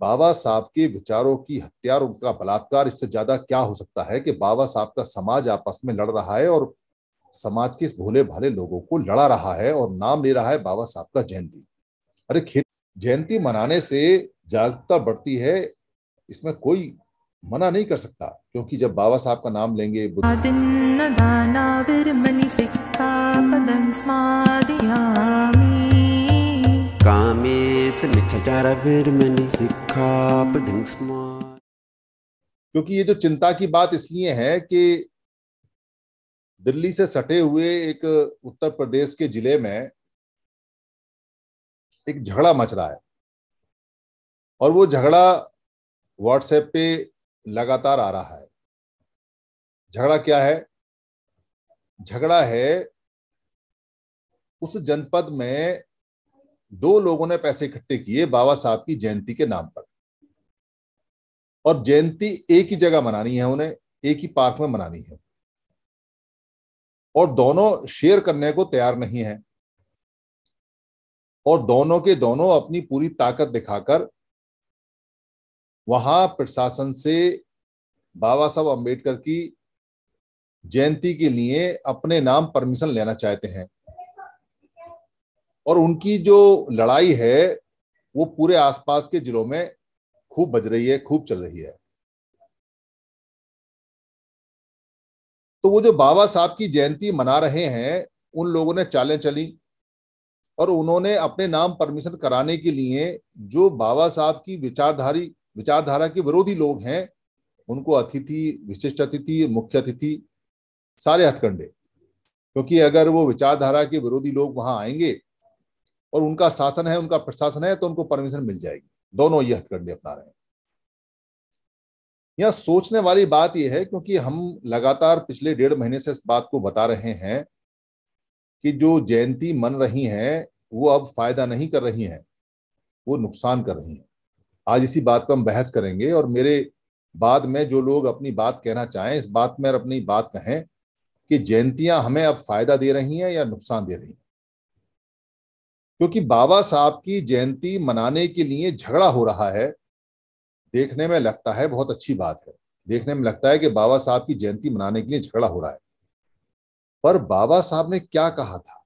बाबा साहब के विचारों की हत्या उनका बलात्कार इससे ज्यादा क्या हो सकता है कि बाबा साहब का समाज आपस में लड़ रहा है और समाज के भोले भाले लोगों को लड़ा रहा है और नाम ले रहा है बाबा साहब का जयंती अरे खेत जयंती मनाने से जागरूकता बढ़ती है इसमें कोई मना नहीं कर सकता क्योंकि जब बाबा साहब का नाम लेंगे कामी देश सिखा क्योंकि ये जो चिंता की बात इसलिए है कि दिल्ली से सटे हुए एक उत्तर प्रदेश के जिले में एक झगड़ा मच रहा है और वो झगड़ा व्हाट्सएप पे लगातार आ रहा है झगड़ा क्या है झगड़ा है उस जनपद में दो लोगों ने पैसे इकट्ठे किए बाबा साहब की जयंती के नाम पर और जयंती एक ही जगह मनानी है उन्हें एक ही पार्क में मनानी है और दोनों शेयर करने को तैयार नहीं है और दोनों के दोनों अपनी पूरी ताकत दिखाकर वहां प्रशासन से बाबा साहब अंबेडकर की जयंती के लिए अपने नाम परमिशन लेना चाहते हैं और उनकी जो लड़ाई है वो पूरे आसपास के जिलों में खूब बज रही है खूब चल रही है तो वो जो बाबा साहब की जयंती मना रहे हैं उन लोगों ने चालें चली और उन्होंने अपने नाम परमिशन कराने के लिए जो बाबा साहब की विचारधारी विचारधारा के विरोधी लोग हैं उनको अतिथि विशिष्ट अतिथि मुख्य अतिथि सारे हथकंडे क्योंकि अगर वो विचारधारा के विरोधी लोग वहां आएंगे और उनका शासन है उनका प्रशासन है तो उनको परमिशन मिल जाएगी दोनों ये हथकंडे अपना रहे हैं यह सोचने वाली बात यह है क्योंकि हम लगातार पिछले डेढ़ महीने से इस बात को बता रहे हैं कि जो जयंती मन रही हैं वो अब फायदा नहीं कर रही हैं वो नुकसान कर रही हैं आज इसी बात पर हम बहस करेंगे और मेरे बाद में जो लोग अपनी बात कहना चाहें इस बात में अपनी बात कहें कि जयंतियां हमें अब फायदा दे रही हैं या नुकसान दे रही हैं क्योंकि बाबा साहब की जयंती मनाने के लिए झगड़ा हो रहा है देखने में लगता है बहुत अच्छी बात है देखने में लगता है कि बाबा साहब की जयंती मनाने के लिए झगड़ा हो रहा है पर बाबा साहब ने क्या कहा था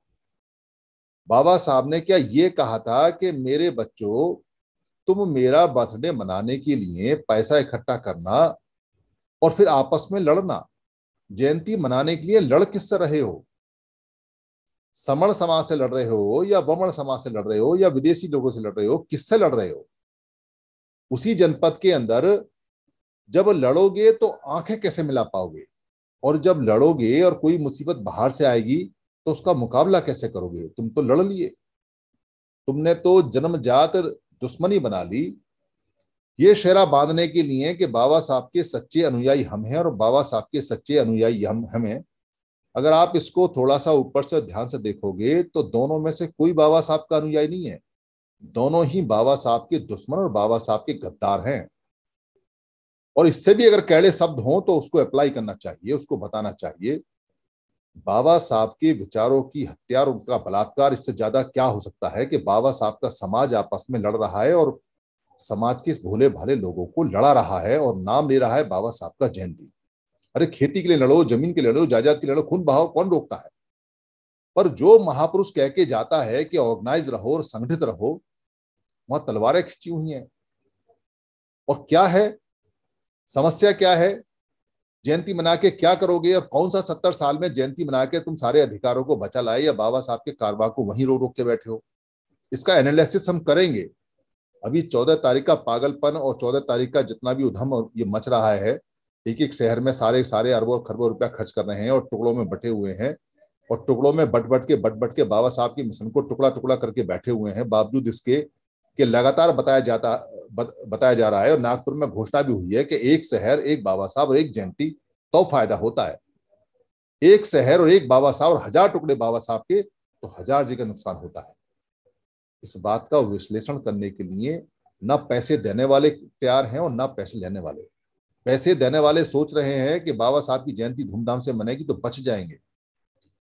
बाबा साहब ने क्या ये कहा था कि मेरे बच्चों तुम मेरा बर्थडे मनाने के लिए पैसा इकट्ठा करना और फिर आपस में लड़ना जयंती मनाने के लिए लड़ किससे रहे हो समण समाज से लड़ रहे हो या बमण समाज से लड़ रहे हो या विदेशी लोगों से लड़ रहे हो किससे लड़ रहे हो उसी जनपद के अंदर जब लड़ोगे तो आंखें कैसे मिला पाओगे और जब लड़ोगे और कोई मुसीबत बाहर से आएगी तो उसका मुकाबला कैसे करोगे तुम तो लड़ लिए तुमने तो जन्मजात दुश्मनी बना ली ये शेरा बांधने के लिए कि बाबा साहब के सच्चे अनुयायी हम हैं और बाबा साहब के सच्चे अनुयायी हम हमें अगर आप इसको थोड़ा सा ऊपर से ध्यान से देखोगे तो दोनों में से कोई बाबा साहब का अनुयायी नहीं है दोनों ही बाबा साहब के दुश्मन और बाबा साहब के गद्दार हैं और इससे भी अगर कैड़े शब्द हों तो उसको अप्लाई करना चाहिए उसको बताना चाहिए बाबा साहब के विचारों की हत्या और उनका बलात्कार इससे ज्यादा क्या हो सकता है कि बाबा साहब का समाज आपस में लड़ रहा है और समाज के इस भोले भाले लोगों को लड़ा रहा है और नाम ले रहा है बाबा साहब का जयंती अरे खेती के लिए लड़ो जमीन के लिए लड़ो जायदाद के लिए लड़ो खून बहाव कौन रोकता है पर जो महापुरुष कह के जाता है कि ऑर्गेनाइज रहो और संगठित रहो वहां तलवारें खिंची हुई हैं और क्या है समस्या क्या है जयंती मना के क्या करोगे और कौन सा सत्तर साल में जयंती मना के तुम सारे अधिकारों को बचा लाए या बाबा साहब के कारवा को वहीं रो रोक के बैठे हो इसका एनालिसिस हम करेंगे अभी चौदह तारीख का पागलपन और चौदह तारीख का जितना भी उधम ये मच रहा है एक एक शहर में सारे सारे अरबों खरबों रुपया खर्च कर रहे हैं और टुकड़ों में बटे हुए हैं और टुकड़ों में बट बट के बट बट के बाबा साहब के मिशन को टुकड़ा टुकड़ा करके बैठे हुए हैं बावजूद इसके कि लगातार बताया जाता बत, बताया जा रहा है और नागपुर में घोषणा भी हुई है कि एक शहर एक बाबा साहब और एक जयंती तो फायदा होता है एक शहर और एक बाबा साहब और हजार टुकड़े बाबा साहब के तो हजार जी का नुकसान होता है इस बात का विश्लेषण करने के लिए ना पैसे देने वाले तैयार हैं और ना पैसे लेने वाले पैसे देने वाले सोच रहे हैं कि बाबा साहब की जयंती धूमधाम से मनेगी तो बच जाएंगे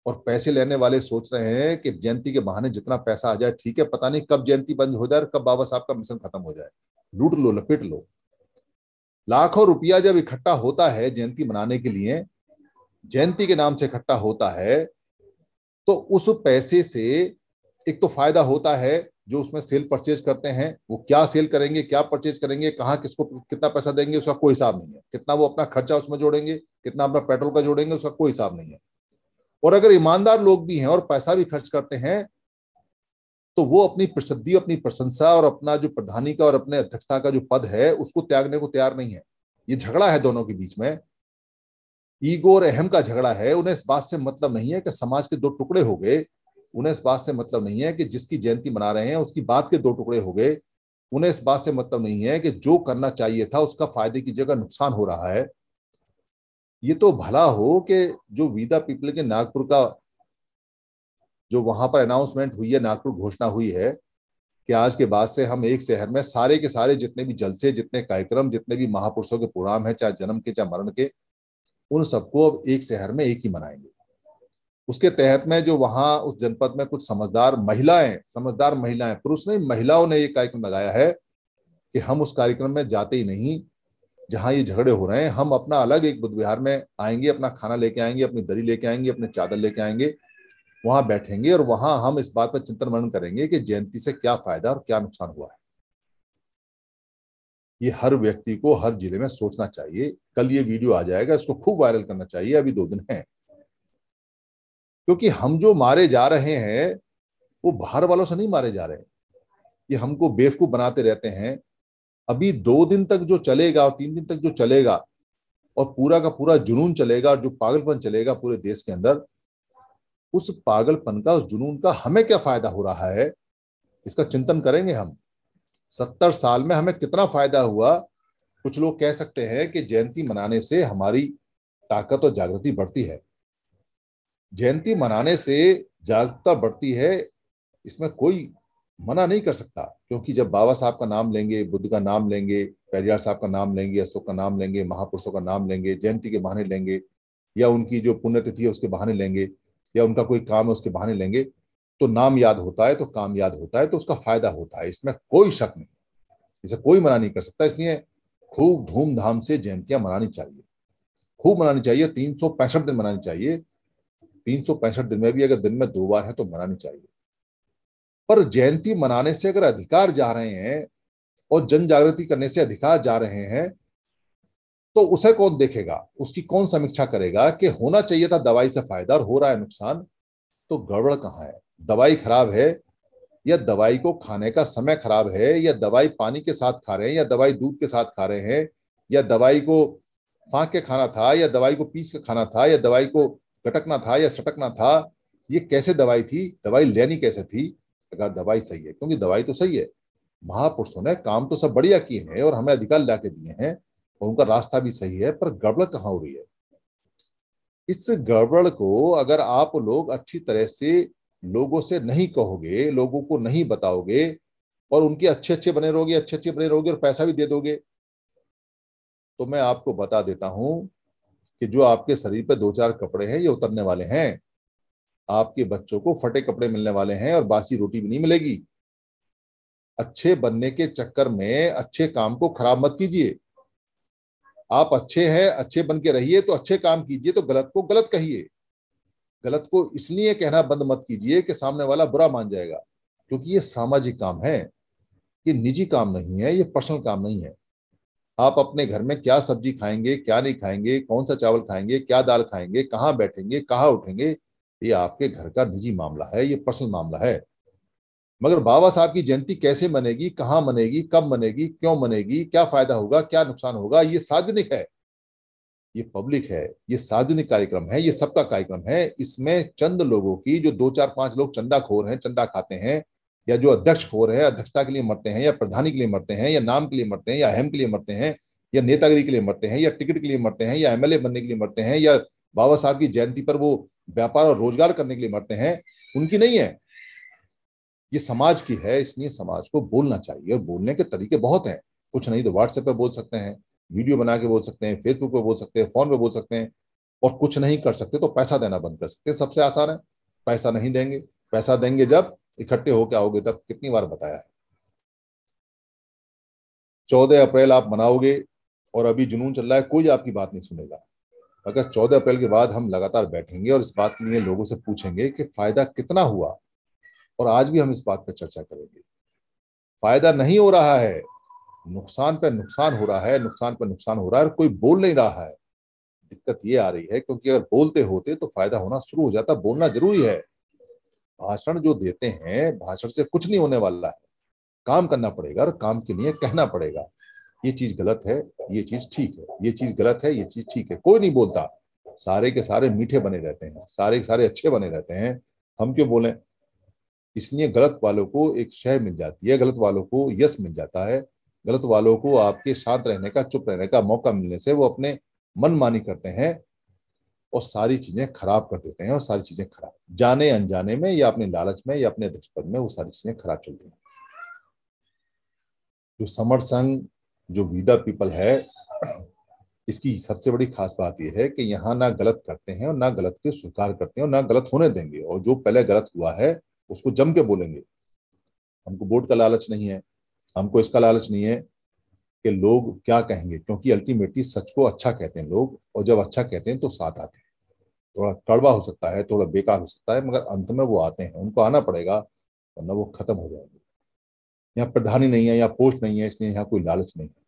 और पैसे लेने वाले सोच रहे हैं कि जयंती के बहाने जितना पैसा आ जाए ठीक है पता नहीं कब जयंती बंद हो जाए और कब बाबा साहब का मिशन खत्म हो जाए लूट लो लपेट लो लाखों रुपया जब इकट्ठा होता है जयंती मनाने के लिए जयंती के नाम से इकट्ठा होता है तो उस पैसे से एक तो फायदा होता है जो उसमें सेल परचेज करते हैं वो क्या सेल करेंगे क्या परचेज करेंगे कहाँ किसको कितना पैसा देंगे उसका कोई हिसाब नहीं है कितना वो अपना खर्चा उसमें जोड़ेंगे कितना अपना पेट्रोल का जोड़ेंगे उसका कोई हिसाब नहीं है और अगर ईमानदार लोग भी हैं और पैसा भी खर्च करते हैं तो वो अपनी प्रसिद्धि अपनी प्रशंसा और अपना जो प्रधानी का और अपने अध्यक्षता का जो पद है उसको त्यागने को तैयार नहीं है ये झगड़ा है दोनों के बीच में ईगो और अहम का झगड़ा है उन्हें इस बात से मतलब नहीं है कि समाज के दो टुकड़े हो गए उन्हें इस बात से मतलब नहीं है कि जिसकी जयंती मना रहे हैं उसकी बात के दो टुकड़े हो गए उन्हें इस बात से मतलब नहीं है कि जो करना चाहिए था उसका फायदे की जगह नुकसान हो रहा है ये तो भला हो कि जो वीदा पीपल के नागपुर का जो वहां पर अनाउंसमेंट हुई है नागपुर घोषणा हुई है कि आज के बाद से हम एक शहर में सारे के सारे जितने भी जलसे जितने कार्यक्रम जितने भी महापुरुषों के प्रोग्राम है चाहे जन्म के चाहे मरण के उन सबको अब एक शहर में एक ही मनाएंगे उसके तहत में जो वहां उस जनपद में कुछ समझदार महिलाएं समझदार महिलाएं पुरुष नहीं महिलाओं ने ये कार्यक्रम लगाया है कि हम उस कार्यक्रम में जाते ही नहीं जहां ये झगड़े हो रहे हैं हम अपना अलग एक बुद्ध विहार में आएंगे अपना खाना लेके आएंगे अपनी दरी लेके आएंगे अपने चादर लेके आएंगे वहां बैठेंगे और वहां हम इस बात पर चिंतन मनन करेंगे कि जयंती से क्या फायदा और क्या नुकसान हुआ है ये हर व्यक्ति को हर जिले में सोचना चाहिए कल ये वीडियो आ जाएगा इसको खूब वायरल करना चाहिए अभी दो दिन है क्योंकि हम जो मारे जा रहे हैं वो बाहर वालों से नहीं मारे जा रहे ये हमको बेवकूफ बनाते रहते हैं अभी दो दिन तक जो चलेगा और तीन दिन तक जो चलेगा और पूरा का पूरा जुनून चलेगा और जो पागलपन चलेगा पूरे देश के अंदर उस पागलपन का उस जुनून का हमें क्या फायदा हो रहा है इसका चिंतन करेंगे हम सत्तर साल में हमें कितना फायदा हुआ कुछ लोग कह सकते हैं कि जयंती मनाने से हमारी ताकत और जागृति बढ़ती है जयंती मनाने से जागरूकता बढ़ती है इसमें कोई मना नहीं कर सकता क्योंकि जब बाबा साहब का नाम लेंगे बुद्ध का नाम लेंगे पेरियार साहब का नाम लेंगे अशोक का नाम लेंगे महापुरुषों का नाम लेंगे जयंती के बहाने लेंगे या उनकी जो पुण्यतिथि है उसके बहाने लेंगे या उनका कोई काम है उसके बहाने लेंगे तो नाम याद होता है तो काम याद होता है तो उसका फायदा होता है इसमें कोई शक नहीं इसे कोई मना नहीं कर सकता इसलिए खूब धूमधाम से जयंतियां मनानी चाहिए खूब मनानी चाहिए तीन दिन मनानी चाहिए तीन दिन में भी अगर दिन में दो बार है तो मनानी चाहिए पर जयंती मनाने से अगर अधिकार जा रहे हैं और जन जागृति करने से अधिकार जा रहे हैं तो उसे कौन देखेगा उसकी कौन समीक्षा करेगा कि होना चाहिए था दवाई से फायदा और हो रहा है नुकसान तो गड़बड़ कहाँ है दवाई खराब है या दवाई को खाने का समय खराब है या दवाई पानी के साथ खा रहे हैं या दवाई दूध के साथ खा रहे हैं या दवाई को फाँक के खाना था या दवाई को पीस के खाना था या दवाई को लटकना था या सटकना था ये कैसे दवाई थी दवाई लेनी कैसे थी अगर दवाई सही है क्योंकि दवाई तो सही है महापुरुषों ने काम तो सब बढ़िया किए हैं और हमें अधिकार ला दिए हैं और उनका रास्ता भी सही है पर गड़बड़ कहाँ हो रही है इस गड़बड़ को अगर आप लोग अच्छी तरह से लोगों से नहीं कहोगे लोगों को नहीं बताओगे और उनके अच्छे अच्छे बने रहोगे अच्छे अच्छे बने रहोगे और पैसा भी दे दोगे तो मैं आपको बता देता हूं कि जो आपके शरीर पर दो चार कपड़े हैं ये उतरने वाले हैं आपके बच्चों को फटे कपड़े मिलने वाले हैं और बासी रोटी भी नहीं मिलेगी अच्छे बनने के चक्कर में अच्छे काम को खराब मत कीजिए आप अच्छे हैं अच्छे बन के रहिए तो अच्छे काम कीजिए तो गलत को गलत कहिए गलत को इसलिए कहना बंद मत कीजिए कि सामने वाला बुरा मान जाएगा क्योंकि ये सामाजिक काम है ये निजी काम नहीं है ये पर्सनल काम नहीं है आप अपने घर में क्या सब्जी खाएंगे क्या नहीं खाएंगे कौन सा चावल खाएंगे क्या दाल खाएंगे कहाँ बैठेंगे कहाँ उठेंगे ये आपके घर का निजी मामला है ये पर्सनल मामला है मगर बाबा साहब की जयंती कैसे मनेगी कहाँ मनेगी कब मनेगी क्यों मनेगी क्या फायदा होगा क्या नुकसान होगा ये सार्वजनिक है ये पब्लिक है ये सार्वजनिक कार्यक्रम है ये सबका कार्यक्रम है इसमें चंद लोगों की जो दो चार पांच लोग चंदा खोर हैं चंदा खाते हैं या जो अध्यक्ष हो रहे हैं अध्यक्षता के लिए मरते हैं या प्रधानी के लिए मरते हैं या नाम के लिए मरते हैं या अहम के लिए मरते हैं या नेतागिरी के लिए मरते हैं या टिकट के लिए मरते हैं या एमएलए बनने के लिए मरते हैं या बाबा साहब की जयंती पर वो व्यापार और रोजगार करने के लिए मरते हैं उनकी नहीं है ये समाज की है इसलिए समाज को बोलना चाहिए और बोलने के तरीके बहुत हैं कुछ नहीं तो व्हाट्सएप पर बोल सकते हैं वीडियो बना के बोल सकते हैं फेसबुक पर बोल सकते हैं फोन पर बोल सकते हैं और कुछ नहीं कर सकते तो पैसा देना बंद कर सकते सबसे आसान है पैसा नहीं देंगे पैसा देंगे जब इकट्ठे होकर आओगे तब कितनी बार बताया है चौदह अप्रैल आप मनाओगे और अभी जुनून चल रहा है कोई आपकी बात नहीं सुनेगा अगर चौदह अप्रैल के बाद हम लगातार बैठेंगे और इस बात के लिए लोगों से पूछेंगे कि फायदा कितना हुआ और आज भी हम इस बात पर चर्चा करेंगे फायदा नहीं हो रहा है नुकसान पर नुकसान हो रहा है नुकसान पर नुकसान हो रहा है और कोई बोल नहीं रहा है दिक्कत ये आ रही है क्योंकि अगर बोलते होते तो फायदा होना शुरू हो जाता बोलना जरूरी है भाषण जो देते हैं भाषण से कुछ नहीं होने वाला है काम करना पड़ेगा और काम के लिए कहना पड़ेगा ये चीज गलत है ये चीज ठीक है ये चीज गलत है ये चीज ठीक है कोई नहीं बोलता सारे के सारे मीठे बने रहते हैं सारे के सारे अच्छे बने रहते हैं हम क्यों बोले इसलिए गलत वालों को एक शह मिल जाती है गलत वालों को यश मिल जाता है गलत वालों को आपके शांत रहने का चुप रहने का मौका मिलने से वो अपने मनमानी करते हैं और सारी चीजें खराब कर देते हैं और सारी चीजें खराब जाने अनजाने में या अपने लालच में या अपने अध्यक्षपद में वो सारी चीजें खराब चलती हैं जो समर संघ जो विदा पीपल है इसकी सबसे बड़ी खास बात यह है कि यहाँ ना गलत करते हैं और ना गलत के स्वीकार करते हैं और ना गलत होने देंगे और जो पहले गलत हुआ है उसको जम के बोलेंगे हमको वोट का लालच नहीं है हमको इसका लालच नहीं है कि लोग क्या कहेंगे क्योंकि अल्टीमेटली सच को अच्छा कहते हैं लोग और जब अच्छा कहते हैं तो साथ आते हैं थोड़ा कड़वा हो सकता है थोड़ा बेकार हो सकता है मगर अंत में वो आते हैं उनको आना पड़ेगा वरना वो खत्म हो जाएंगे यहाँ प्रधानी नहीं है या पोस्ट नहीं है इसलिए यहाँ कोई लालच नहीं है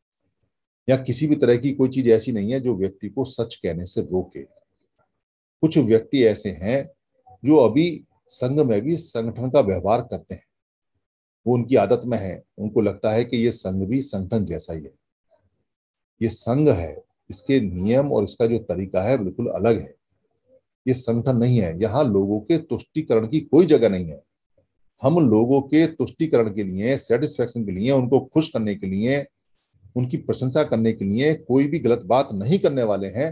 या किसी भी तरह की कोई चीज ऐसी नहीं है जो व्यक्ति को सच कहने से रोके कुछ व्यक्ति ऐसे हैं जो अभी संघ में भी संगठन का व्यवहार करते हैं वो उनकी आदत में है उनको लगता है कि ये संघ भी संगठन जैसा ही है ये संघ है इसके नियम और इसका जो तरीका है बिल्कुल अलग है ये संगठन नहीं है यहाँ लोगों के तुष्टिकरण की कोई जगह नहीं है हम लोगों के तुष्टिकरण के लिए सेटिस्फेक्शन के लिए उनको खुश करने के लिए उनकी प्रशंसा करने के लिए कोई भी गलत बात नहीं करने वाले हैं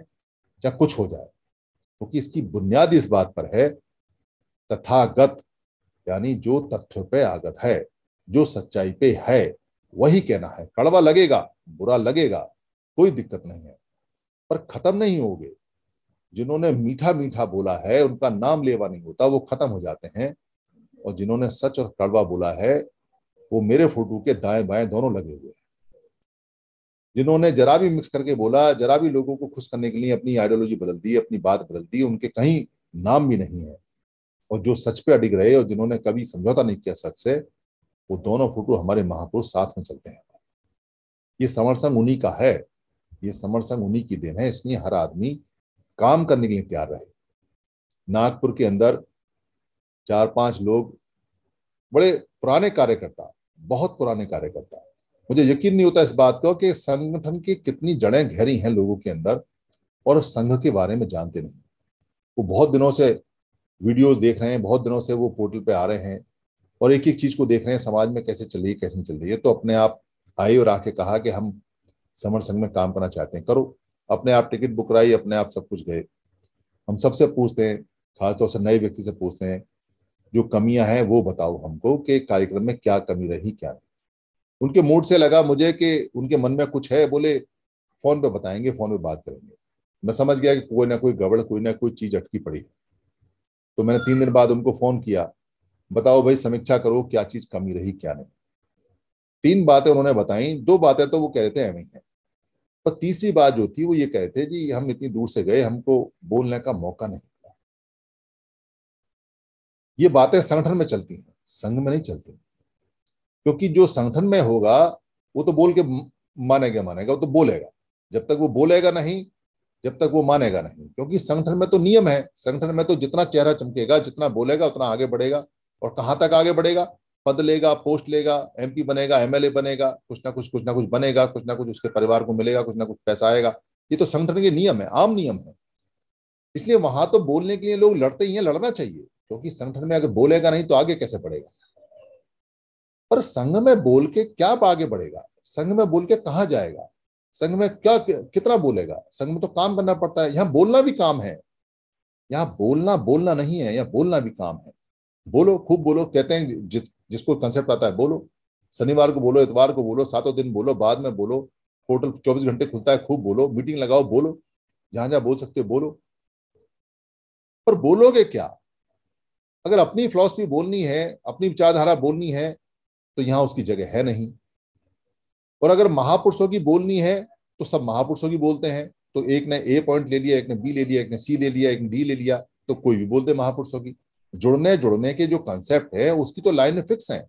या कुछ हो जाए क्योंकि तो इसकी बुनियाद इस बात पर है तथागत यानी जो तथ्य पे आगत है जो सच्चाई पे है वही कहना है कड़वा लगेगा बुरा लगेगा कोई दिक्कत नहीं है पर खत्म नहीं होगे जिन्होंने मीठा मीठा बोला है उनका नाम लेवा नहीं होता वो खत्म हो जाते हैं और जिन्होंने सच और कड़वा बोला है वो मेरे फोटो के दाएं बाएं दोनों लगे हुए हैं जिन्होंने जरा भी मिक्स करके बोला जरा भी लोगों को खुश करने के लिए अपनी आइडियोलॉजी बदल दी अपनी बात बदल दी उनके कहीं नाम भी नहीं है और जो सच पे अडिग रहे और जिन्होंने कभी समझौता नहीं किया सच से वो दोनों फोटो हमारे महापुरुष साथ में चलते हैं ये समरसंग उन्हीं का है ये समरसंग उन्हीं की देन है इसलिए हर आदमी काम करने के लिए तैयार रहे नागपुर के अंदर चार पांच लोग बड़े पुराने कार्यकर्ता बहुत पुराने कार्यकर्ता मुझे यकीन नहीं होता इस बात का कि संगठन की कितनी जड़ें गहरी हैं लोगों के अंदर और संघ के बारे में जानते नहीं वो बहुत दिनों से वीडियोस देख रहे हैं बहुत दिनों से वो पोर्टल पे आ रहे हैं और एक एक चीज को देख रहे हैं समाज में कैसे चल रही है कैसे नहीं चल रही है तो अपने आप आए और आके कहा कि हम समर संघ में काम करना चाहते हैं करो अपने आप टिकट बुक कराई अपने आप सब कुछ गए हम सबसे पूछते हैं खासतौर से नए व्यक्ति से पूछते हैं जो कमियां हैं वो बताओ हमको कि कार्यक्रम में क्या कमी रही क्या नहीं उनके मूड से लगा मुझे कि उनके मन में कुछ है बोले फोन पे बताएंगे फोन पे बात करेंगे मैं समझ गया कि कोई ना कोई गड़बड़ कोई ना कोई चीज अटकी पड़ी तो मैंने तीन दिन बाद उनको फोन किया बताओ भाई समीक्षा करो क्या चीज कमी रही क्या नहीं तीन बातें उन्होंने बताई दो बातें तो वो कह रहे थे एवं है पर तीसरी बात जो थी वो ये कह रहे थे जी हम इतनी दूर से गए हमको बोलने का मौका नहीं मिला ये बातें संगठन में चलती हैं संघ में नहीं चलती क्योंकि जो संगठन में होगा वो तो बोल के मानेगा मानेगा वो तो बोलेगा जब तक वो बोलेगा नहीं जब तक वो मानेगा नहीं क्योंकि संगठन में तो नियम है संगठन में तो जितना चेहरा चमकेगा जितना बोलेगा उतना आगे बढ़ेगा और कहाँ तक आगे बढ़ेगा पद लेगा पोस्ट लेगा एमपी बनेगा एमएलए बनेगा कुछ ना कुछ कुछ ना कुछ बनेगा कुछ ना कुछ उसके परिवार को मिलेगा कुछ ना कुछ पैसा आएगा ये तो संगठन के नियम है आम नियम है इसलिए वहां तो बोलने के लिए लोग लड़ते ही हैं लड़ना चाहिए क्योंकि संगठन में अगर बोलेगा नहीं तो आगे कैसे बढ़ेगा पर संघ में बोल के क्या आगे बढ़ेगा संघ में बोल के कहाँ जाएगा संघ में क्या कितना बोलेगा संघ में तो काम करना पड़ता है यहाँ बोलना भी काम है यहाँ बोलना बोलना नहीं है यहां बोलना भी काम है बोलो खूब बोलो कहते हैं जिस जिसको कंसेप्ट आता है बोलो शनिवार को बोलो इतवार को बोलो सातों दिन बोलो बाद में बोलो पोर्टल चौबीस घंटे खुलता है खूब बोलो मीटिंग लगाओ बोलो जहां जहां बोल सकते हो बोलो पर बोलोगे क्या अगर अपनी फिलोसफी बोलनी है अपनी विचारधारा बोलनी है तो यहां उसकी जगह है नहीं और अगर महापुरुषों की बोलनी है तो सब महापुरुषों की बोलते हैं तो एक ने ए पॉइंट ले लिया एक ने बी ले लिया एक ने सी ले लिया एक ने डी ले लिया तो कोई भी बोलते महापुरुषों की जुड़ने जुड़ने के जो कंसेप्ट है उसकी तो लाइन फिक्स है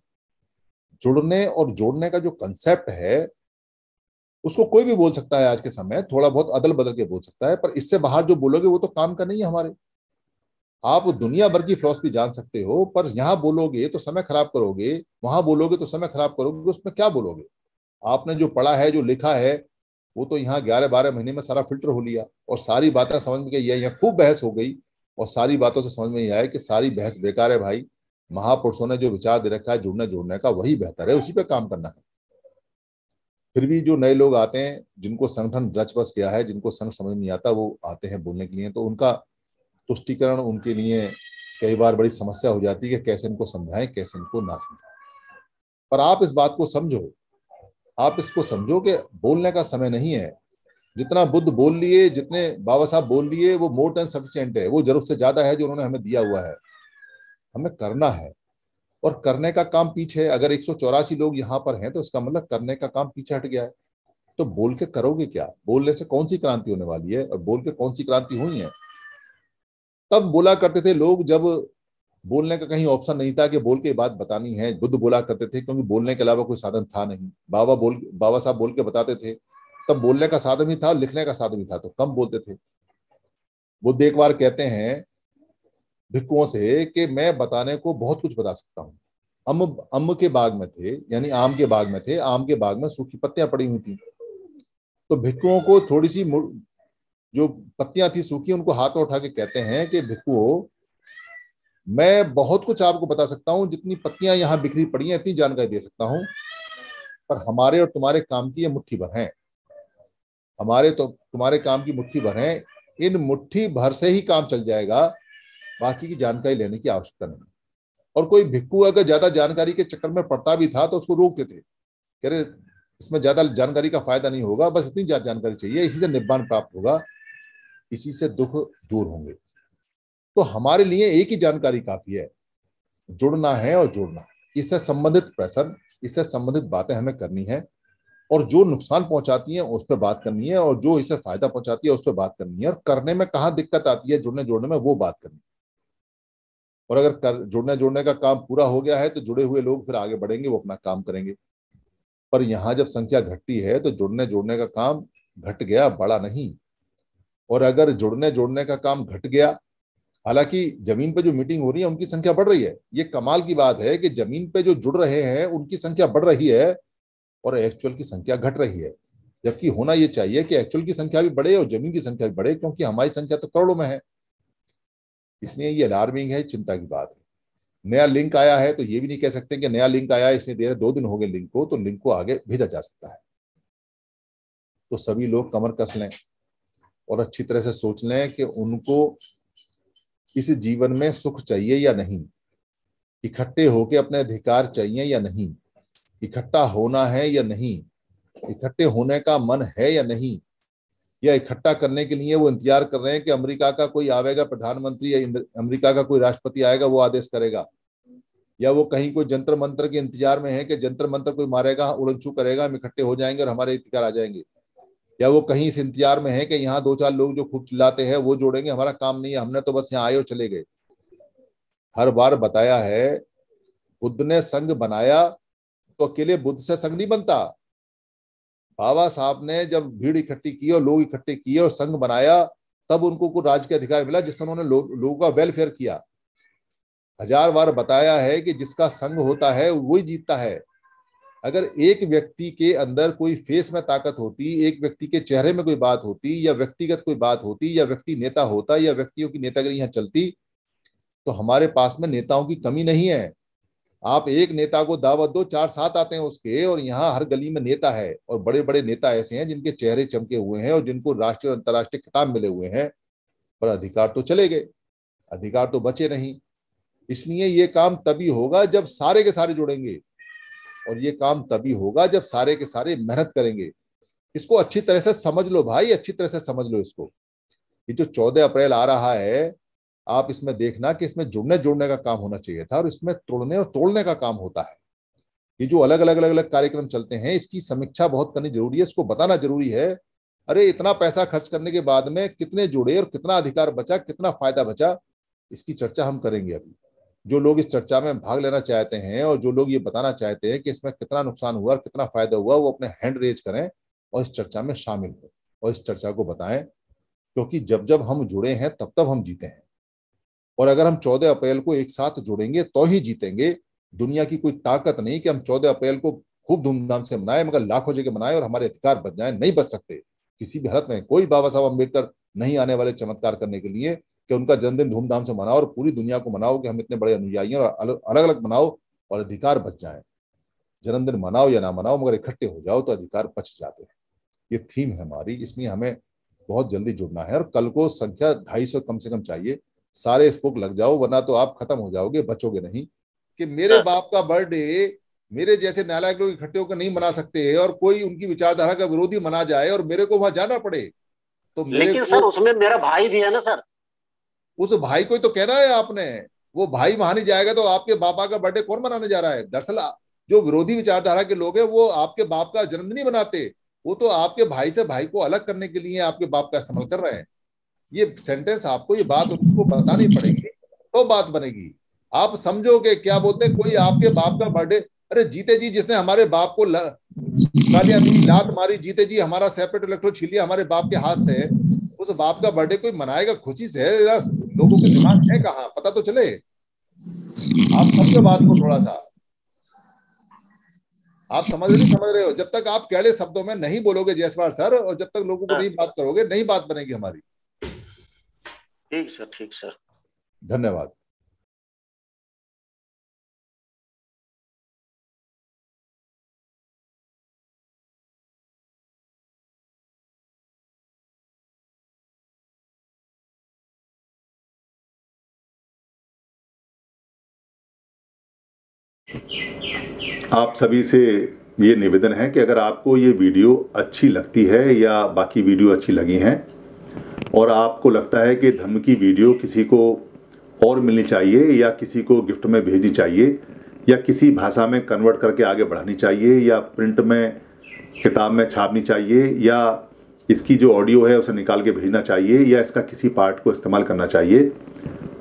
जुड़ने और जोड़ने का जो कंसेप्ट है उसको कोई भी बोल सकता है आज के समय थोड़ा बहुत अदल बदल के बोल सकता है पर इससे बाहर जो बोलोगे वो तो काम का नहीं है हमारे आप दुनिया भर की फिलोसफी जान सकते हो पर यहां बोलोगे तो समय खराब करोगे वहां बोलोगे तो समय खराब करोगे उसमें क्या बोलोगे आपने जो पढ़ा है जो लिखा है वो तो यहाँ ग्यारह बारह महीने में सारा फिल्टर हो लिया और सारी बातें समझ में गई यहाँ खूब बहस हो गई और सारी बातों से समझ में ये आया कि सारी बहस बेकार है भाई महापुरुषों ने जो विचार दे रखा है जुड़ने जुड़ने का वही बेहतर है उसी पर काम करना है फिर भी जो नए लोग आते हैं जिनको संगठन रच बस गया है जिनको संघ समझ नहीं आता वो आते हैं बोलने के लिए तो उनका तुष्टिकरण उनके लिए कई बार बड़ी समस्या हो जाती है कि कैसे इनको समझाएं कैसे इनको ना समझाएं पर आप इस बात को समझो आप इसको समझो कि बोलने का समय नहीं है जितना बुद्ध बोल लिए जितने बाबा साहब बोल लिए वो मोर देन सफिशियंट है वो जरूरत से ज्यादा है जो उन्होंने हमें दिया हुआ है हमें करना है और करने का काम पीछे है अगर एक लोग यहाँ पर हैं तो इसका मतलब करने का काम पीछे हट गया है तो बोल के करोगे क्या बोलने से कौन सी क्रांति होने वाली है और बोल के कौन सी क्रांति हुई है तब बोला करते थे लोग जब बोलने का कहीं ऑप्शन नहीं था कि बोल के बात बतानी है बुद्ध बोला करते थे क्योंकि बोलने के अलावा कोई साधन था नहीं बाबा बोल बाबा साहब बोल के बताते थे तब बोलने का साधन भी था लिखने का साधन भी था तो कम बोलते थे बुद्ध एक बार कहते हैं भिक्कुओं से कि मैं बताने को बहुत कुछ बता सकता हूँ अम अम के बाग में थे यानी आम के बाग में थे आम के बाग में सूखी पत्तियां पड़ी हुई थी तो भिक्कुओं को थोड़ी सी जो पत्तियां थी सूखी उनको हाथ में उठा के कहते हैं कि भिक्कुओ मैं बहुत कुछ आपको बता सकता हूँ जितनी पत्तियां यहाँ बिखरी पड़ी हैं इतनी जानकारी दे सकता हूँ पर हमारे और तुम्हारे काम की ये मुट्ठी भर है हमारे तो तुम्हारे काम की मुट्ठी भर है इन मुट्ठी भर से ही काम चल जाएगा बाकी की जानकारी लेने की आवश्यकता नहीं और कोई भिक्कू अगर ज्यादा जानकारी के चक्कर में पड़ता भी था तो उसको रोकते थे कह रहे इसमें ज्यादा जानकारी का फायदा नहीं होगा बस इतनी ज्यादा जानकारी चाहिए इसी से निर्माण प्राप्त होगा इसी से दुख दूर होंगे तो हमारे लिए एक ही जानकारी काफी है जुड़ना है और जुड़ना है इससे संबंधित प्रश्न इससे संबंधित बातें हमें करनी है और जो नुकसान पहुंचाती है उस पर बात करनी है और जो इसे फायदा पहुंचाती है उस पर बात करनी है और करने में कहाँ दिक्कत आती है जुड़ने जोड़ने में वो बात करनी है और अगर कर, जुड़ने जोड़ने का काम पूरा हो गया है तो जुड़े हुए लोग फिर आगे बढ़ेंगे वो अपना काम करेंगे पर यहां जब संख्या घटती है तो जुड़ने जोड़ने का काम घट गया बड़ा नहीं और अगर जुड़ने जोड़ने का काम घट गया हालांकि जमीन पे जो मीटिंग हो रही है उनकी संख्या बढ़ रही है ये कमाल की बात है कि जमीन पे जो जुड़ रहे हैं उनकी संख्या बढ़ रही है और एक्चुअल की संख्या घट रही है जबकि होना यह चाहिए कि एक्चुअल की संख्या भी बढ़े और जमीन की संख्या भी बढ़े क्योंकि हमारी संख्या तो करोड़ों में है इसलिए ये अलार्मिंग है चिंता की बात है नया लिंक आया है तो ये भी नहीं कह सकते कि नया लिंक आया है इसलिए देर दो दिन हो गए लिंक को तो लिंक को आगे भेजा जा सकता है तो सभी लोग कमर कस लें और अच्छी तरह से सोच लें कि उनको इस जीवन में सुख चाहिए या नहीं इकट्ठे होके अपने अधिकार चाहिए या नहीं इकट्ठा होना है या नहीं इकट्ठे होने का मन है या नहीं या इकट्ठा करने के लिए वो इंतजार कर रहे हैं कि अमेरिका का कोई आवेगा प्रधानमंत्री या अमेरिका का कोई राष्ट्रपति आएगा वो आदेश करेगा या वो कहीं कोई जंतर मंत्र के इंतजार में है कि जंतर मंत्र कोई मारेगा उड़नछू करेगा हम इकट्ठे हो जाएंगे और हमारे इंतजार आ जाएंगे या वो कहीं इस इंतजार में है कि यहाँ दो चार लोग जो खूब चिल्लाते हैं वो जोड़ेंगे हमारा काम नहीं है हमने तो बस यहाँ आए और चले गए हर बार बताया है बुद्ध ने संघ बनाया तो अकेले बुद्ध से संघ नहीं बनता बाबा साहब ने जब भीड़ इकट्ठी की और लोग इकट्ठे किए और संघ बनाया तब उनको को राज्य के अधिकार मिला जिससे उन्होंने लो, लोगों का वेलफेयर किया हजार बार बताया है कि जिसका संघ होता है वही जीतता है अगर एक व्यक्ति के अंदर कोई फेस में ताकत होती एक व्यक्ति के चेहरे में कोई बात होती या व्यक्तिगत कोई बात होती या व्यक्ति नेता होता या व्यक्तियों की नेतागिरी यहाँ चलती तो हमारे पास में नेताओं की कमी नहीं है आप एक नेता को दावत दो चार सात आते हैं उसके और यहाँ हर गली में नेता है और बड़े बड़े नेता ऐसे हैं जिनके चेहरे चमके हुए हैं और जिनको राष्ट्रीय और अंतर्राष्ट्रीय खिताब मिले हुए हैं पर अधिकार तो चले गए अधिकार तो बचे नहीं इसलिए ये काम तभी होगा जब सारे के सारे जुड़ेंगे और ये काम तभी होगा जब सारे के सारे मेहनत करेंगे इसको अच्छी तरह से समझ लो भाई अच्छी तरह से समझ लो इसको ये जो चौदह अप्रैल आ रहा है आप इसमें देखना कि इसमें जुड़ने जुड़ने का काम होना चाहिए था और इसमें तोड़ने और तोड़ने का काम होता है ये जो अलग अलग अलग अलग कार्यक्रम चलते हैं इसकी समीक्षा बहुत करनी जरूरी है इसको बताना जरूरी है अरे इतना पैसा खर्च करने के बाद में कितने जुड़े और कितना अधिकार बचा कितना फायदा बचा इसकी चर्चा हम करेंगे अभी जो लोग इस चर्चा में भाग लेना चाहते हैं और जो लोग ये बताना चाहते हैं कि इसमें कितना नुकसान हुआ और कितना फायदा हुआ वो अपने हैंड रेज करें और इस चर्चा में शामिल हो और इस चर्चा को बताएं क्योंकि जब जब हम जुड़े हैं तब तब हम जीते हैं और अगर हम चौदह अप्रैल को एक साथ जुड़ेंगे तो ही जीतेंगे दुनिया की कोई ताकत नहीं कि हम चौदह अप्रैल को खूब धूमधाम से मनाए मगर लाखों जगह मनाए और हमारे अधिकार बच जाए नहीं बच सकते किसी भी हालत में कोई बाबा साहब अम्बेडकर नहीं आने वाले चमत्कार करने के लिए कि उनका जन्मदिन धूमधाम से मनाओ और पूरी दुनिया को मनाओ कि हम इतने बड़े अनुयायी और अलग अलग मनाओ और अधिकार बच जाए जन्मदिन मनाओ या ना मनाओ मगर इकट्ठे हो जाओ तो अधिकार बच जाते हैं ये थीम है हमारी इसलिए हमें बहुत जल्दी जुड़ना है और कल को संख्या ढाई सौ कम से कम चाहिए सारे स्पोक लग जाओ वरना तो आप खत्म हो जाओगे बचोगे नहीं कि मेरे हाँ। बाप का बर्थडे मेरे जैसे न्यायालय लोग इकट्ठे होकर नहीं मना सकते और कोई उनकी विचारधारा का विरोधी मना जाए और मेरे को वहां जाना पड़े तो मेरे लेकिन सर उसमें मेरा भाई भी है ना सर उस भाई को तो कहना है आपने वो भाई वहां नहीं जाएगा तो आपके बापा का बर्थडे कौन मनाने जा रहा है दरअसल जो विरोधी विचारधारा के लोग हैं वो आपके बाप का जन्म नहीं मनाते वो तो आपके भाई से भाई को अलग करने के लिए आपके बाप का इस्तेमाल कर रहे हैं ये सेंटेंस आपको ये बात उसको बतानी पड़ेगी तो बात बनेगी आप समझोगे क्या बोलते हैं कोई आपके बाप का बर्थडे अरे जीते जी जिसने हमारे बाप को गालियां दी लात मारी जीते जी हमारा सेपरेट इलेक्ट्रो छीलिया हमारे बाप के हाथ से उस बाप का बर्थडे कोई मनाएगा खुशी से लोगों के दिमाग है कहा पता तो चले आप समझो बात को थोड़ा सा आप समझ नहीं समझ रहे हो जब तक आप कहले शब्दों में नहीं बोलोगे जयसवाल सर और जब तक लोगों को हाँ। नहीं बात करोगे नहीं बात बनेगी हमारी ठीक सर ठीक सर धन्यवाद आप सभी से ये निवेदन है कि अगर आपको ये वीडियो अच्छी लगती है या बाकी वीडियो अच्छी लगी हैं और आपको लगता है कि धमकी वीडियो किसी को और मिलनी चाहिए या किसी को गिफ्ट में भेजनी चाहिए या किसी भाषा में कन्वर्ट करके आगे बढ़ानी चाहिए या प्रिंट में किताब में छापनी चाहिए या इसकी जो ऑडियो है उसे निकाल के भेजना चाहिए या इसका किसी पार्ट को इस्तेमाल करना चाहिए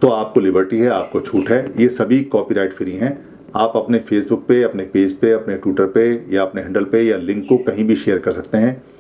तो आपको लिबर्टी है आपको छूट है ये सभी कॉपीराइट फ्री हैं आप अपने फेसबुक पे अपने पेज पे अपने ट्विटर पे या अपने हैंडल पे या लिंक को कहीं भी शेयर कर सकते हैं